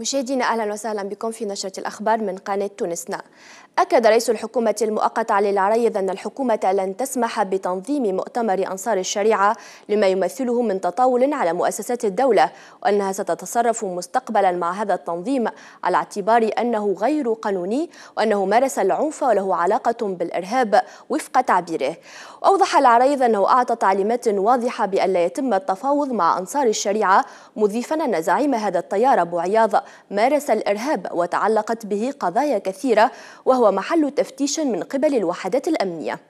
مشاهدينا اهلا وسهلا بكم في نشره الاخبار من قناه تونسنا. اكد رئيس الحكومه المؤقت علي العريض ان الحكومه لن تسمح بتنظيم مؤتمر انصار الشريعه لما يمثله من تطاول على مؤسسات الدوله وانها ستتصرف مستقبلا مع هذا التنظيم على اعتبار انه غير قانوني وانه مارس العنف وله علاقه بالارهاب وفق تعبيره. وأوضح العريض أنه أعطى تعليمات واضحة بأن لا يتم التفاوض مع أنصار الشريعة مضيفا أن زعيم هذا التيار أبو عياض مارس الإرهاب وتعلقت به قضايا كثيرة وهو محل تفتيش من قبل الوحدات الأمنية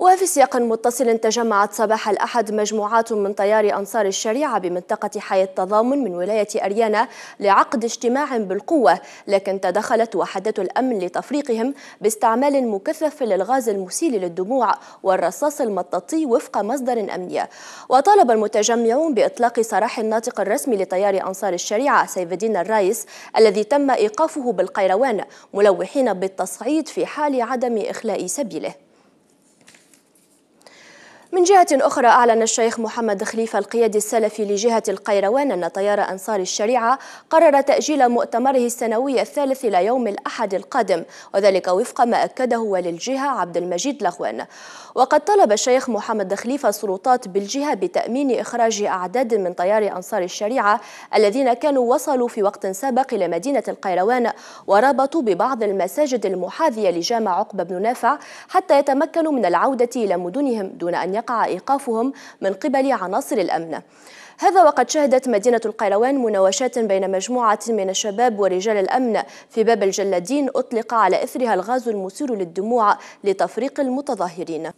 وفي سياق متصل تجمعت صباح الأحد مجموعات من طيار أنصار الشريعة بمنطقة حي التضامن من ولاية أريانا لعقد اجتماع بالقوة لكن تدخلت وحدات الأمن لتفريقهم باستعمال مكثف للغاز المسيل للدموع والرصاص المطاطي وفق مصدر أمني وطالب المتجمعون بإطلاق سراح الناطق الرسمي لطيار أنصار الشريعة سيف الدين الرايس الذي تم إيقافه بالقيروان ملوحين بالتصعيد في حال عدم إخلاء سبيله من جهة أخرى أعلن الشيخ محمد خليفة القيادي السلفي لجهة القيروان أن طيار أنصار الشريعة قرر تأجيل مؤتمره السنوي الثالث إلى يوم الأحد القادم وذلك وفق ما أكده وللجهة عبد المجيد لغوان وقد طلب الشيخ محمد خليفة السلطات بالجهة بتأمين إخراج أعداد من طيار أنصار الشريعة الذين كانوا وصلوا في وقت سابق إلى مدينة القيروان وربطوا ببعض المساجد المحاذية لجامع عقبة بن نافع حتى يتمكنوا من العودة إلى مدنهم دون أن يقع إيقافهم من قبل عناصر الأمن هذا وقد شهدت مدينة القيروان مناوشات بين مجموعة من الشباب ورجال الأمن في باب الجلادين أطلق على إثرها الغاز المسير للدموع لتفريق المتظاهرين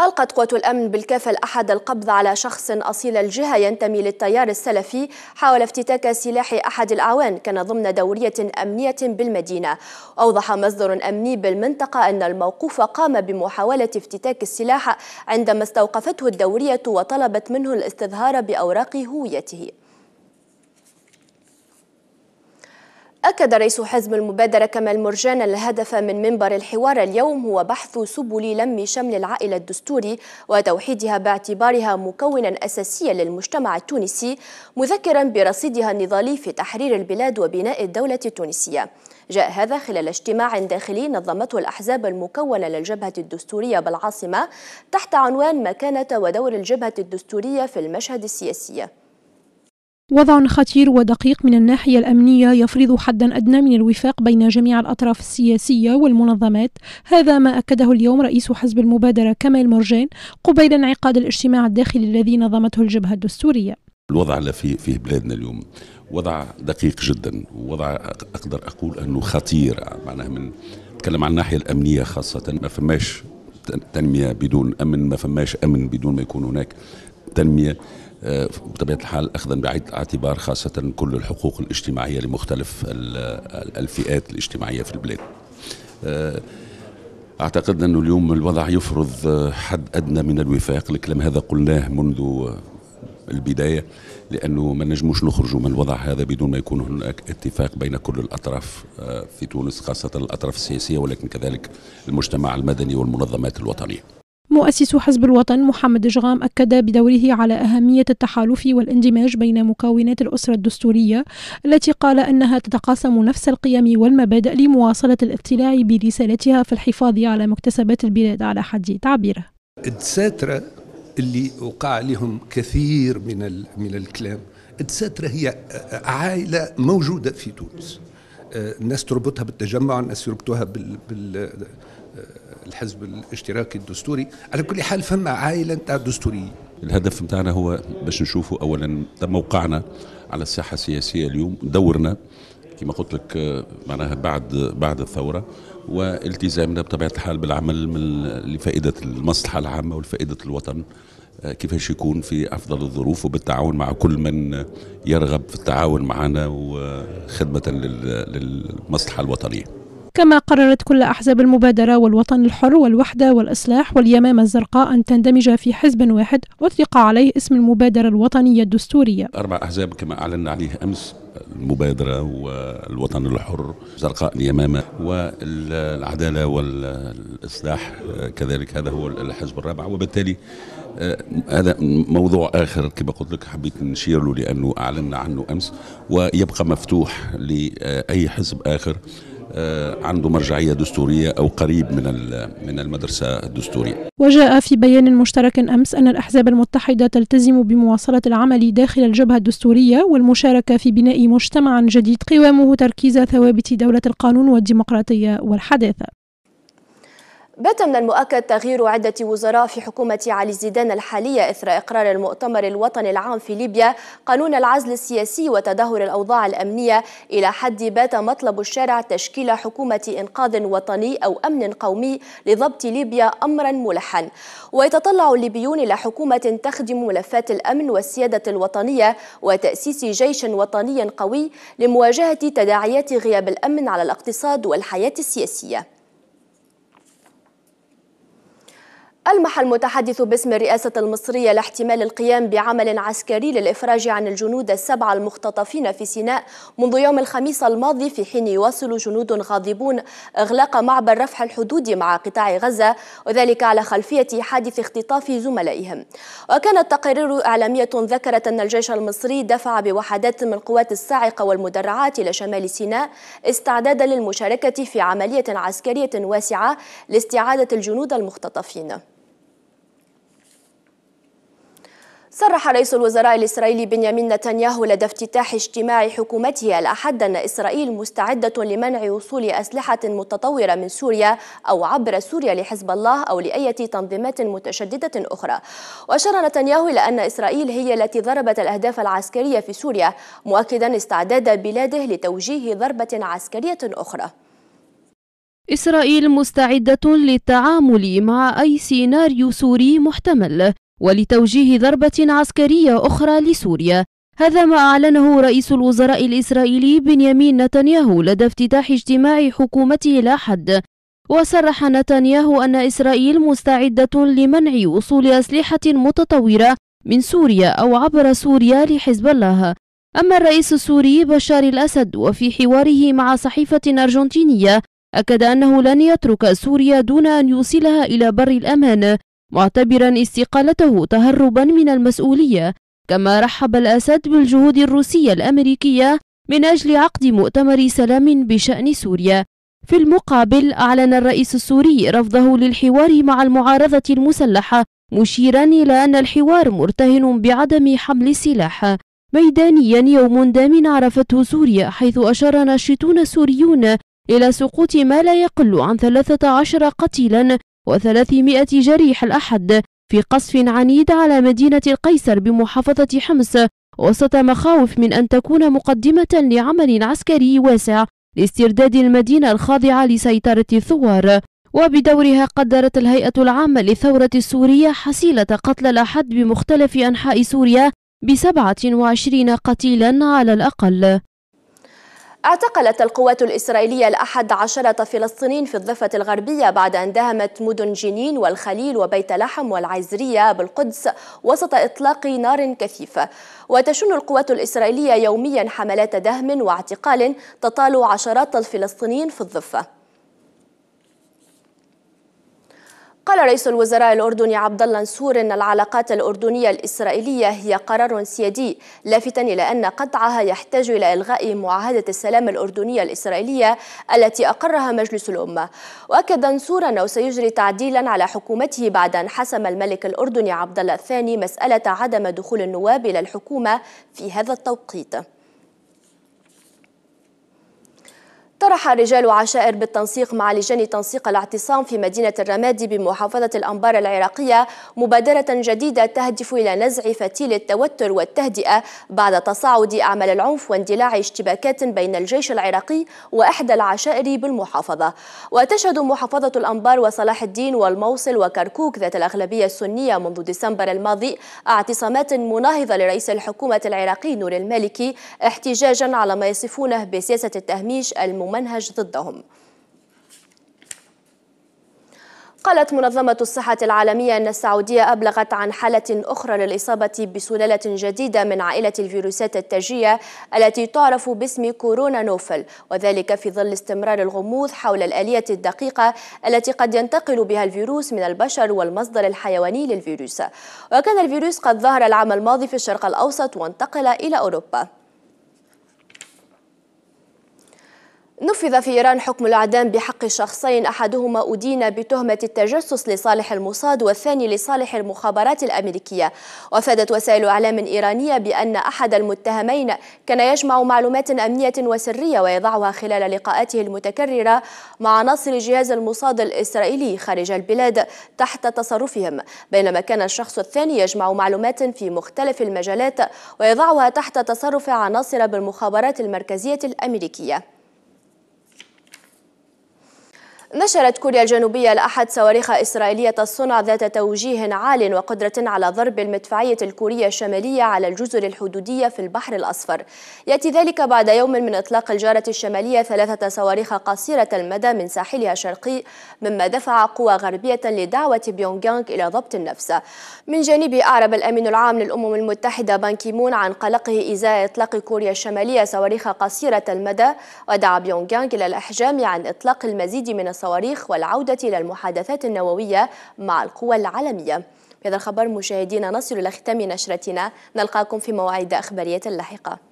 ألقت قوات الأمن بالكاف الأحد القبض على شخص أصيل الجهة ينتمي للتيار السلفي حاول افتتاك سلاح أحد الأعوان كان ضمن دورية أمنية بالمدينة أوضح مصدر أمني بالمنطقة أن الموقوف قام بمحاولة افتتاك السلاح عندما استوقفته الدورية وطلبت منه الاستظهار بأوراق هويته أكد رئيس حزب المبادرة كمال مرجان الهدف من منبر الحوار اليوم هو بحث سبل لم شمل العائلة الدستوري وتوحيدها باعتبارها مكونا أساسيا للمجتمع التونسي مذكرا برصيدها النضالي في تحرير البلاد وبناء الدولة التونسية جاء هذا خلال اجتماع داخلي نظمته الأحزاب المكونة للجبهة الدستورية بالعاصمة تحت عنوان مكانة ودور الجبهة الدستورية في المشهد السياسي وضع خطير ودقيق من الناحية الأمنية يفرض حدا أدنى من الوفاق بين جميع الأطراف السياسية والمنظمات هذا ما أكده اليوم رئيس حزب المبادرة كمال مرجان قبيل انعقاد الاجتماع الداخلي الذي نظمته الجبهة الدستورية الوضع في في بلادنا اليوم وضع دقيق جدا ووضع أقدر أقول أنه خطير معناه من نتكلم عن الناحية الأمنية خاصة ما فماش تنمية بدون أمن ما فماش أمن بدون ما يكون هناك التنمية آه، بطبيعة الحال أخذا بعيد الاعتبار خاصة كل الحقوق الاجتماعية لمختلف الفئات الاجتماعية في البلاد آه، أعتقد انه اليوم الوضع يفرض آه، حد أدنى من الوفاق الكلام هذا قلناه منذ البداية لأنه ما نجموش نخرجوا من الوضع هذا بدون ما يكون هناك اتفاق بين كل الأطراف في تونس خاصة الأطراف السياسية ولكن كذلك المجتمع المدني والمنظمات الوطنية مؤسس حزب الوطن محمد جغام أكد بدوره على أهمية التحالف والاندماج بين مكونات الأسرة الدستورية التي قال أنها تتقاسم نفس القيم والمبادئ لمواصلة الاطلاع برسالتها في الحفاظ على مكتسبات البلاد على حد تعبيره الدساترة اللي وقع عليهم كثير من من الكلام الدساترة هي عائلة موجودة في تونس آه، الناس تربطها بالتجمع الناس يربطوها بال, بال الحزب الاشتراكي الدستوري على كل حال فما عائله نتاع دستوريين الهدف نتاعنا هو باش نشوفوا اولا موقعنا على الساحه السياسيه اليوم دورنا كما قلت لك آه، معناها بعد بعد الثوره والتزامنا بطبيعه الحال بالعمل من لفائده المصلحه العامه والفائده الوطن آه، كيفاش يكون في افضل الظروف وبالتعاون مع كل من يرغب في التعاون معنا وخدمه للمصلحه الوطنيه كما قررت كل أحزاب المبادرة والوطن الحر والوحدة والإصلاح واليمامة الزرقاء أن تندمج في حزب واحد أطلق عليه اسم المبادرة الوطنية الدستورية أربع أحزاب كما أعلنا عليه أمس المبادرة والوطن الحر زرقاء اليمامة والعدالة والإصلاح كذلك هذا هو الحزب الرابع وبالتالي آه، هذا موضوع آخر كما قلت لك حبيت نشير له لأنه أعلنا عنه أمس ويبقى مفتوح لأي حزب آخر آه، عنده مرجعيه دستوريه او قريب من من المدرسه الدستوريه. وجاء في بيان مشترك امس ان الاحزاب المتحده تلتزم بمواصله العمل داخل الجبهه الدستوريه والمشاركه في بناء مجتمع جديد قوامه تركيز ثوابت دوله القانون والديمقراطيه والحداثه. بات من المؤكد تغيير عدة وزراء في حكومة علي زيدان الحالية إثر إقرار المؤتمر الوطني العام في ليبيا قانون العزل السياسي وتدهور الأوضاع الأمنية إلى حد بات مطلب الشارع تشكيل حكومة إنقاذ وطني أو أمن قومي لضبط ليبيا أمرا ملحا ويتطلع الليبيون إلى حكومة تخدم ملفات الأمن والسيادة الوطنية وتأسيس جيش وطني قوي لمواجهة تداعيات غياب الأمن على الاقتصاد والحياة السياسية ألمح المتحدث باسم الرئاسة المصرية لاحتمال القيام بعمل عسكري للإفراج عن الجنود السبعة المختطفين في سيناء منذ يوم الخميس الماضي في حين يواصل جنود غاضبون إغلاق معبر رفح الحدود مع قطاع غزة وذلك على خلفية حادث اختطاف زملائهم وكانت تقارير إعلامية ذكرت أن الجيش المصري دفع بوحدات من القوات الصاعقة والمدرعات إلى شمال سيناء استعدادا للمشاركة في عملية عسكرية واسعة لاستعادة الجنود المختطفين صرح رئيس الوزراء الإسرائيلي بنيامين نتنياهو لدى افتتاح اجتماع حكومته الأحد أن إسرائيل مستعدة لمنع وصول أسلحة متطورة من سوريا أو عبر سوريا لحزب الله أو لأية تنظيمات متشددة أخرى وأشار نتنياهو إلى أن إسرائيل هي التي ضربت الأهداف العسكرية في سوريا مؤكدا استعداد بلاده لتوجيه ضربة عسكرية أخرى إسرائيل مستعدة للتعامل مع أي سيناريو سوري محتمل ولتوجيه ضربة عسكرية أخرى لسوريا هذا ما أعلنه رئيس الوزراء الإسرائيلي بنيامين نتنياهو لدى افتتاح اجتماع حكومته لا حد وصرح نتنياهو أن إسرائيل مستعدة لمنع وصول أسلحة متطورة من سوريا أو عبر سوريا لحزب الله أما الرئيس السوري بشار الأسد وفي حواره مع صحيفة أرجنتينية أكد أنه لن يترك سوريا دون أن يوصلها إلى بر الأمان معتبرا استقالته تهربا من المسؤولية كما رحب الأسد بالجهود الروسية الأمريكية من أجل عقد مؤتمر سلام بشأن سوريا في المقابل أعلن الرئيس السوري رفضه للحوار مع المعارضة المسلحة مشيرا إلى أن الحوار مرتهن بعدم حمل السلاح ميدانيا يوم دام عرفته سوريا حيث أشار ناشطون سوريون إلى سقوط ما لا يقل عن 13 قتيلا وثلاثمائة جريح الأحد في قصف عنيد على مدينة القيصر بمحافظة حمص وسط مخاوف من أن تكون مقدمة لعمل عسكري واسع لاسترداد المدينة الخاضعة لسيطرة الثوار وبدورها قدرت الهيئة العامة للثورة السورية حصيلة قتل الأحد بمختلف أنحاء سوريا بسبعة وعشرين قتيلا على الأقل اعتقلت القوات الإسرائيلية الأحد عشرة فلسطينيين في الضفة الغربية بعد أن دهمت مدن جنين والخليل وبيت لحم والعزرية بالقدس وسط إطلاق نار كثيفة وتشن القوات الإسرائيلية يوميا حملات دهم واعتقال تطال عشرات الفلسطينيين في الضفة قال رئيس الوزراء الأردني عبد الله نسور أن العلاقات الأردنية الإسرائيلية هي قرار سيادي لافتا إلى أن قطعها يحتاج إلى إلغاء معاهدة السلام الأردنية الإسرائيلية التي أقرها مجلس الأمة وأكد نسور أنه سيجري تعديلا على حكومته بعد أن حسم الملك الأردني عبد الله الثاني مسألة عدم دخول النواب إلى الحكومة في هذا التوقيت طرح رجال عشائر بالتنسيق مع لجان تنسيق الاعتصام في مدينة الرمادي بمحافظة الأنبار العراقية مبادرة جديدة تهدف إلى نزع فتيل التوتر والتهدئة بعد تصاعد أعمال العنف واندلاع اشتباكات بين الجيش العراقي وإحدى العشائر بالمحافظة وتشهد محافظة الأنبار وصلاح الدين والموصل وكركوك ذات الأغلبية السنية منذ ديسمبر الماضي اعتصامات مناهضة لرئيس الحكومة العراقي نور المالكي احتجاجا على ما يصفونه بسياسة التهميش الممكن ممنهج ضدهم قالت منظمة الصحة العالمية أن السعودية أبلغت عن حالة أخرى للإصابة بسلالة جديدة من عائلة الفيروسات التاجية التي تعرف باسم كورونا نوفل وذلك في ظل استمرار الغموض حول الآلية الدقيقة التي قد ينتقل بها الفيروس من البشر والمصدر الحيواني للفيروس وكان الفيروس قد ظهر العام الماضي في الشرق الأوسط وانتقل إلى أوروبا نفذ في إيران حكم الإعدام بحق شخصين أحدهما أدين بتهمة التجسس لصالح الموساد والثاني لصالح المخابرات الأمريكية وفادت وسائل إعلام إيرانية بأن أحد المتهمين كان يجمع معلومات أمنية وسرية ويضعها خلال لقاءاته المتكررة مع عناصر جهاز الموساد الإسرائيلي خارج البلاد تحت تصرفهم بينما كان الشخص الثاني يجمع معلومات في مختلف المجالات ويضعها تحت تصرف عناصر بالمخابرات المركزية الأمريكية نشرت كوريا الجنوبية الأحد صواريخ إسرائيلية الصنع ذات توجيه عال وقدرة على ضرب المدفعية الكورية الشمالية على الجزر الحدودية في البحر الأصفر يأتي ذلك بعد يوم من إطلاق الجارة الشمالية ثلاثة صواريخ قصيرة المدى من ساحلها الشرقي مما دفع قوى غربية لدعوة بيونغيانغ إلى ضبط النفس من جانبه أعرب الأمين العام للأمم المتحدة بانكيمون عن قلقه إزاء إطلاق كوريا الشمالية صواريخ قصيرة المدى ودعا بيونغيانغ إلى الإحجام عن إطلاق المزيد من الصواريخ والعودة إلى المحادثات النووية مع القوى العالمية بهذا الخبر مشاهدينا نصل إلى ختام نشرتنا نلقاكم في مواعيد أخبارية لاحقة